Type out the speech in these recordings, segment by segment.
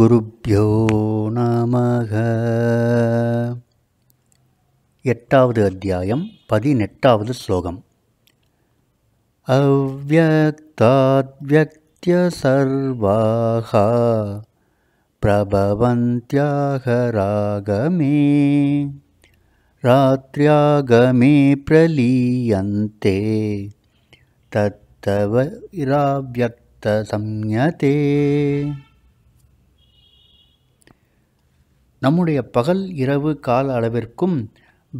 गुरुभ्यो नमः एवद् अध्यायं पदिनेट्टावद् श्लोकम् अव्यक्ताद्व्यक्त्यसर्वाः प्रभवन्त्या रागमे रात्र्यागमे प्रलीयन्ते तत्तवराव्यक्तसंयते நம்முடைய பகல் இரவு கால அளவிற்கும்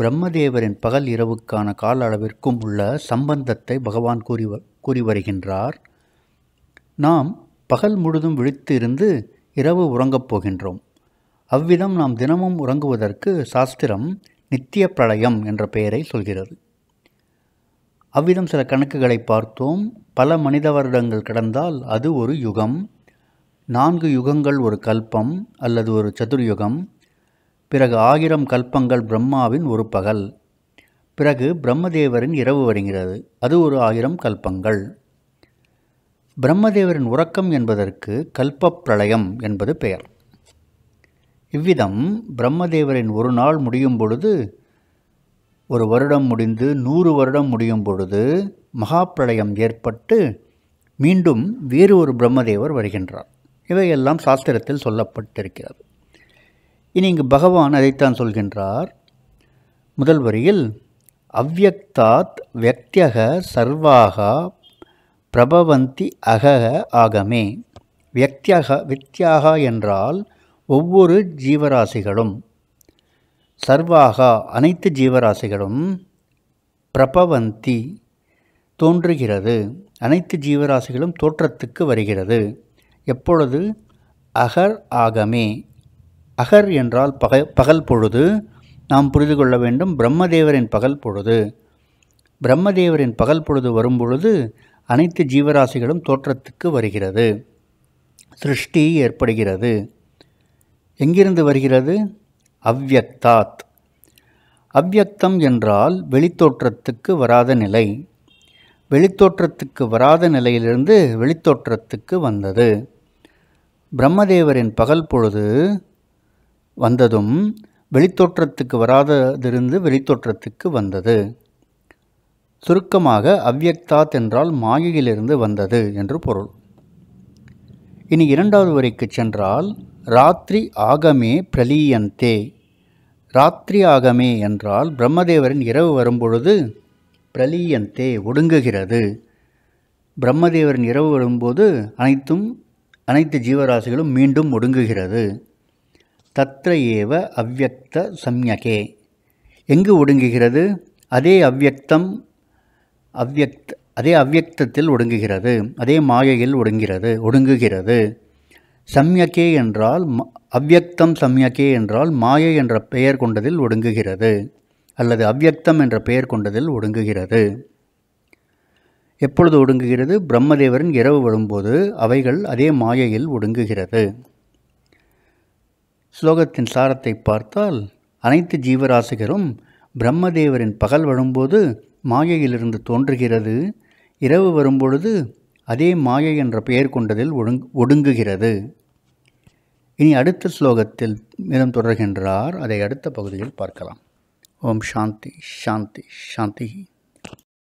பிரம்மதேவரின் பகல் இரவுக்கான கால அளவிற்கும் உள்ள சம்பந்தத்தை பகவான் கூறி கூறி வருகின்றார் நாம் பகல் முழுதும் விழித்து இருந்து இரவு உறங்கப் போகின்றோம் அவ்விதம் நாம் தினமும் உறங்குவதற்கு சாஸ்திரம் நித்திய பிரளயம் என்ற பெயரை சொல்கிறது அவ்விதம் சில கணக்குகளை பார்த்தோம் பல மனித வருடங்கள் கடந்தால் அது ஒரு யுகம் நான்கு யுகங்கள் ஒரு கல்பம் அல்லது ஒரு சதுர்யுகம் பிறகு ஆயிரம் கல்பங்கள் பிரம்மாவின் ஒரு பகல் பிறகு பிரம்மதேவரின் இரவு வருகிறது அது ஒரு ஆயிரம் கல்பங்கள் பிரம்மதேவரின் உறக்கம் என்பதற்கு கல்பப்பிரளயம் என்பது பெயர் இவ்விதம் பிரம்மதேவரின் ஒரு நாள் முடியும் பொழுது ஒரு வருடம் முடிந்து நூறு வருடம் முடியும் பொழுது மகாப்பிரளயம் ஏற்பட்டு மீண்டும் வேறு ஒரு பிரம்மதேவர் வருகின்றார் இவையெல்லாம் சாஸ்திரத்தில் சொல்லப்பட்டிருக்கிறது இனி இங்கு பகவான் அதைத்தான் சொல்கின்றார் முதல் வரியில் அவ்வக்தாத் வியக்தியக சர்வாக பிரபவந்தி அகக ஆகமே வியக்தியாக வித்தியாக என்றால் ஒவ்வொரு ஜீவராசிகளும் சர்வாக அனைத்து ஜீவராசிகளும் பிரபவந்தி தோன்றுகிறது அனைத்து ஜீவராசிகளும் தோற்றத்துக்கு வருகிறது எப்பொழுது அகர் ஆகமே அகர் என்றால் பக பகல் பொழுது நாம் புரிந்து கொள்ள வேண்டும் பிரம்மதேவரின் பகல் பொழுது பிரம்மதேவரின் பகல் பொழுது வரும்பொழுது அனைத்து ஜீவராசிகளும் தோற்றத்துக்கு வருகிறது சிருஷ்டி ஏற்படுகிறது எங்கிருந்து வருகிறது அவ்வக்தாத் அவ்வக்தம் என்றால் வெளித்தோற்றத்துக்கு வராத நிலை வெளித்தோற்றத்துக்கு வராத நிலையிலிருந்து வெளித்தோற்றத்துக்கு வந்தது பிரம்மதேவரின் பகல் பொழுது வந்ததும் வெளித்தோற்றத்துக்கு வராததிருந்து வெளித்தோற்றத்துக்கு வந்தது சுருக்கமாக அவ்யக்தாத் என்றால் மாயையிலிருந்து வந்தது என்று பொருள் இனி இரண்டாவது வரைக்கு சென்றால் ராத்திரி ஆகமே பிரலீயந்தே ராத்திரி ஆகமே என்றால் பிரம்மதேவரின் இரவு வரும்பொழுது பிரலீயந்தே ஒடுங்குகிறது பிரம்மதேவரின் இரவு வரும்போது அனைத்தும் அனைத்து ஜீவராசிகளும் மீண்டும் ஒடுங்குகிறது தத்த ஏவ அவ்வக்த சம்யகே எங்கு ஒடுங்குகிறது அதே அவ்வக்தம் அவ்வக்த அதே அவ்வக்தத்தில் ஒடுங்குகிறது அதே மாயையில் ஒடுங்கிறது ஒடுங்குகிறது சம்யகே என்றால் அவ்வக்தம் சம்யகே என்றால் மாயை என்ற பெயர் கொண்டதில் ஒடுங்குகிறது அல்லது அவ்வியக்தம் என்ற பெயர் கொண்டதில் ஒடுங்குகிறது எப்பொழுது ஒடுங்குகிறது பிரம்மதேவரின் இரவு வரும்போது அவைகள் அதே மாயையில் ஒடுங்குகிறது ஸ்லோகத்தின் சாரத்தை பார்த்தால் அனைத்து ஜீவராசிகரும் பிரம்மதேவரின் பகல் வரும்போது மாயையிலிருந்து தோன்றுகிறது இரவு வரும்பொழுது அதே மாயை என்ற பெயர் கொண்டதில் ஒடுங் ஒடுங்குகிறது இனி அடுத்த ஸ்லோகத்தில் மேலும் தொடர்கின்றார் அதை அடுத்த பகுதியில் பார்க்கலாம் ओम शांति शांति शांति ही